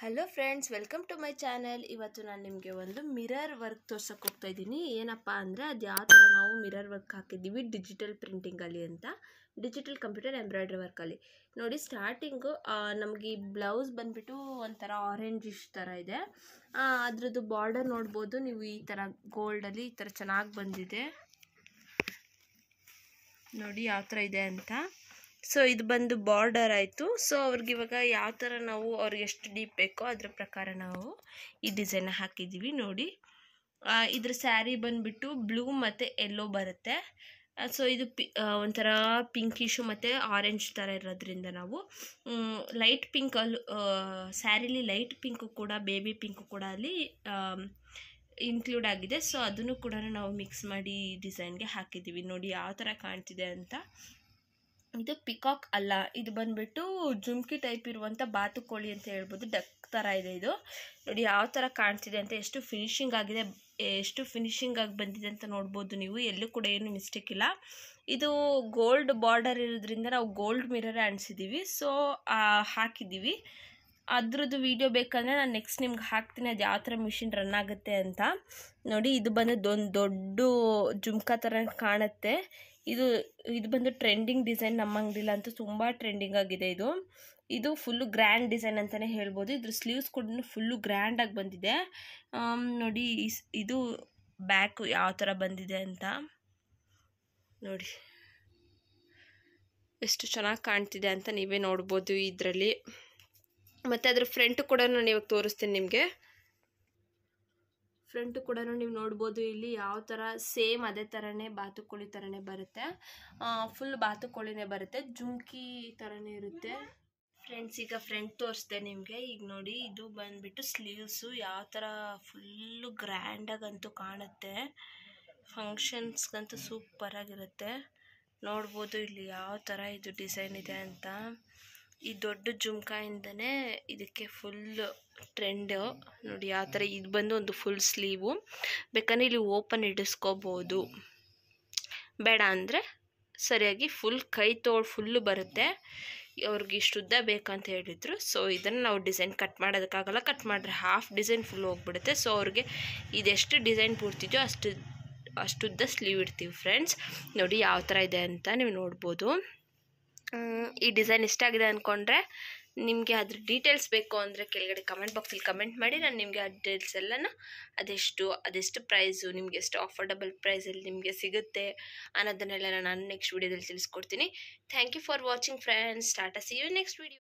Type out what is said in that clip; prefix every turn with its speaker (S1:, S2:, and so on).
S1: hello friends welcome to my channel ಇವತ್ತು ನಾನು ನಿಮಗೆ ಒಂದು ಮಿರರ್ ವರ್ಕ್ ತೋರ್ಸೋಕೆ ಹೋಗ್ತಾ ಇದ್ದೀನಿ ಏನಪ್ಪ ಅಂದರೆ ಅದು ಯಾವ ಥರ ನಾವು ಮಿರರ್ ವರ್ಕ್ ಹಾಕಿದ್ದೀವಿ ಡಿಜಿಟಲ್ ಪ್ರಿಂಟಿಂಗಲ್ಲಿ ಅಂತ ಡಿಜಿಟಲ್ ಕಂಪ್ಯೂಟರ್ ಎಂಬ್ರಾಯ್ಡ್ರಿ ವರ್ಕಲ್ಲಿ ನೋಡಿ ಸ್ಟಾರ್ಟಿಂಗು ನಮಗೆ ಈ ಬ್ಲೌಸ್ ಬಂದುಬಿಟ್ಟು ಒಂಥರ ಆರೆಂಜಿಶ್ ಥರ ಇದೆ ಅದರದ್ದು ಬಾರ್ಡರ್ ನೋಡ್ಬೋದು ನೀವು ಈ ಥರ ಗೋಲ್ಡಲ್ಲಿ ಈ ಥರ ಚೆನ್ನಾಗಿ ಬಂದಿದೆ ನೋಡಿ ಯಾವ ಥರ ಇದೆ ಅಂತ ಸೊ ಇದು ಬಂದು ಬಾರ್ಡರ್ ಆಯಿತು ಸೊ ಅವ್ರಿಗೆ ಇವಾಗ ಯಾವ ಥರ ನಾವು ಅವ್ರಿಗೆ ಎಷ್ಟು ಡೀಪ್ ಬೇಕೋ ಅದ್ರ ಪ್ರಕಾರ ನಾವು ಈ ಡಿಸೈನ್ ಹಾಕಿದ್ದೀವಿ ನೋಡಿ ಇದ್ರ ಸ್ಯಾರಿ ಬಂದುಬಿಟ್ಟು ಬ್ಲೂ ಮತ್ತು ಎಲ್ಲೋ ಬರುತ್ತೆ ಸೊ ಇದು ಪಿ ಒಂಥರ ಪಿಂಕಿಶು ಮತ್ತು ಆರೆಂಜ್ ಥರ ಇರೋದ್ರಿಂದ ನಾವು ಲೈಟ್ ಪಿಂಕ್ ಅಲ್ಲಿ ಸ್ಯಾರಿಲಿ ಲೈಟ್ ಪಿಂಕು ಕೂಡ ಬೇಬಿ ಪಿಂಕು ಕೂಡ ಅಲ್ಲಿ ಇನ್ಕ್ಲೂಡ್ ಆಗಿದೆ ಸೊ ಅದನ್ನು ಕೂಡ ನಾವು ಮಿಕ್ಸ್ ಮಾಡಿ ಡಿಸೈನ್ಗೆ ಹಾಕಿದ್ದೀವಿ ನೋಡಿ ಯಾವ ಥರ ಕಾಣ್ತಿದೆ ಅಂತ ಇದು ಪಿಕಾಕ್ ಅಲ್ಲ ಇದು ಬಂದ್ಬಿಟ್ಟು ಜುಮ್ಕಿ ಟೈಪ್ ಇರುವಂಥ ಬಾತುಕೋಳಿ ಅಂತ ಹೇಳ್ಬೋದು ಡಕ್ ಥರ ಇದೆ ಇದು ನೋಡಿ ಯಾವ ಥರ ಕಾಣ್ತಿದೆ ಅಂತ ಎಷ್ಟು ಫಿನಿಶಿಂಗ್ ಆಗಿದೆ ಎಷ್ಟು ಫಿನಿಶಿಂಗ್ ಆಗಿ ಬಂದಿದೆ ಅಂತ ನೋಡ್ಬೋದು ನೀವು ಎಲ್ಲೂ ಕೂಡ ಏನು ಮಿಸ್ಟೇಕ್ ಇಲ್ಲ ಇದು ಗೋಲ್ಡ್ ಬಾರ್ಡರ್ ಇರೋದ್ರಿಂದ ನಾವು ಗೋಲ್ಡ್ ಮಿರರೇ ಅನಿಸಿದ್ದೀವಿ ಸೊ ಹಾಕಿದ್ದೀವಿ ಅದ್ರದ್ದು ವೀಡಿಯೋ ಬೇಕಂದರೆ ನಾನು ನೆಕ್ಸ್ಟ್ ನಿಮ್ಗೆ ಹಾಕ್ತೀನಿ ಅದು ಯಾವ ಥರ ಮಿಷಿನ್ ರನ್ ಆಗುತ್ತೆ ಅಂತ ನೋಡಿ ಇದು ಬಂದು ಒಂದು ದೊಡ್ಡ ಜುಮ್ಕಾ ಥರ ಕಾಣುತ್ತೆ ಇದು ಇದು ಬಂದು ಟ್ರೆಂಡಿಂಗ್ ಡಿಸೈನ್ ನಮ್ಮ ಅಂಗಡಿಲ್ಲ ಅಂತೂ ತುಂಬ ಟ್ರೆಂಡಿಂಗ್ ಆಗಿದೆ ಇದು ಇದು ಫುಲ್ಲು ಗ್ರ್ಯಾಂಡ್ ಡಿಸೈನ್ ಅಂತಲೇ ಹೇಳ್ಬೋದು ಇದ್ರ ಸ್ಲೀವ್ಸ್ ಕೂಡ ಫುಲ್ಲು ಗ್ರ್ಯಾಂಡಾಗಿ ಬಂದಿದೆ ನೋಡಿ ಇದು ಬ್ಯಾಕು ಯಾವ ಥರ ಬಂದಿದೆ ಅಂತ ನೋಡಿ ಎಷ್ಟು ಚೆನ್ನಾಗಿ ಕಾಣ್ತಿದೆ ಅಂತ ನೀವೇ ನೋಡ್ಬೋದು ಇದರಲ್ಲಿ ಮತ್ತು ಅದ್ರ ಫ್ರಂಟು ಕೂಡ ನಾನು ಇವಾಗ ತೋರಿಸ್ತೀನಿ ನಿಮಗೆ ಫ್ರಂಟ್ ಕೂಡ ನೀವು ನೋಡ್ಬೋದು ಇಲ್ಲಿ ಯಾವ ಥರ ಸೇಮ್ ಅದೇ ಥರನೇ ಬಾತುಕೋಳಿ ಥರನೇ ಬರುತ್ತೆ ಫುಲ್ ಬಾತುಕೋಳಿನೇ ಬರುತ್ತೆ ಜುಂಕಿ ಥರನೇ ಇರುತ್ತೆ ಫ್ರೆಂಡ್ಸ್ ಈಗ ಫ್ರಂಟ್ ತೋರಿಸ್ದೆ ನಿಮಗೆ ಈಗ ನೋಡಿ ಇದು ಬಂದುಬಿಟ್ಟು ಸ್ಲೀವ್ಸು ಯಾವ ಥರ ಫುಲ್ಲು ಗ್ರ್ಯಾಂಡಾಗಂತೂ ಕಾಣುತ್ತೆ ಫಂಕ್ಷನ್ಸ್ಗಂತೂ ಸೂಪರಾಗಿರುತ್ತೆ ನೋಡ್ಬೋದು ಇಲ್ಲಿ ಯಾವ ಥರ ಇದು ಡಿಸೈನ್ ಇದೆ ಅಂತ ಈ ದೊಡ್ಡ ಜುಮ್ಕಾಯಿಂದನೇ ಇದಕ್ಕೆ ಫುಲ್ ಟ್ರೆಂಡು ನೋಡಿ ಯಾವ ಥರ ಇದು ಬಂದು ಒಂದು ಫುಲ್ ಸ್ಲೀವು ಬೇಕಂದ್ರೆ ಇಲ್ಲಿ ಓಪನ್ ಇಡಿಸ್ಕೋಬೋದು ಬೇಡ ಅಂದರೆ ಸರಿಯಾಗಿ ಫುಲ್ ಕೈ ತೋಳು ಫುಲ್ಲು ಬರುತ್ತೆ ಅವ್ರಿಗೆ ಇಷ್ಟು ಬೇಕಂತ ಹೇಳಿದ್ರು ಸೊ ಇದನ್ನು ನಾವು ಡಿಸೈನ್ ಕಟ್ ಮಾಡೋದಕ್ಕಾಗಲ್ಲ ಕಟ್ ಮಾಡಿದ್ರೆ ಹಾಫ್ ಡಿಸೈನ್ ಫುಲ್ ಹೋಗ್ಬಿಡುತ್ತೆ ಸೊ ಅವ್ರಿಗೆ ಇದೆಷ್ಟು ಡಿಸೈನ್ ಪೂರ್ತಿದೆಯೋ ಅಷ್ಟು ಅಷ್ಟುದ್ದ ಸ್ಲೀವ್ ಇಡ್ತೀವಿ ಫ್ರೆಂಡ್ಸ್ ನೋಡಿ ಯಾವ ಥರ ಇದೆ ಅಂತ ನೀವು ನೋಡ್ಬೋದು ಈ ಡಿಸೈನ್ ಇಷ್ಟ ಆಗಿದೆ ಅಂದ್ಕೊಂಡ್ರೆ ನಿಮಗೆ ಅದ್ರ ಡೀಟೇಲ್ಸ್ ಬೇಕು ಅಂದರೆ ಕೆಳಗಡೆ ಕಮೆಂಟ್ ಬಾಕ್ಸಲ್ಲಿ ಕಮೆಂಟ್ ಮಾಡಿ ನಾನು ನಿಮಗೆ ಆ ಡೀಟೇಲ್ಸ್ ಎಲ್ಲನೂ ಅದೆಷ್ಟು ಅದೆಷ್ಟು ಪ್ರೈಸು ನಿಮಗೆ ಎಷ್ಟು ಅಫೋರ್ಡಬಲ್ ಪ್ರೈಸಲ್ಲಿ ನಿಮಗೆ ಸಿಗುತ್ತೆ ಅನ್ನೋದನ್ನೆಲ್ಲ ನಾನು ನೆಕ್ಸ್ಟ್ ವೀಡಿಯೋದಲ್ಲಿ ತಿಳಿಸ್ಕೊಡ್ತೀನಿ thank you for watching friends start see you next video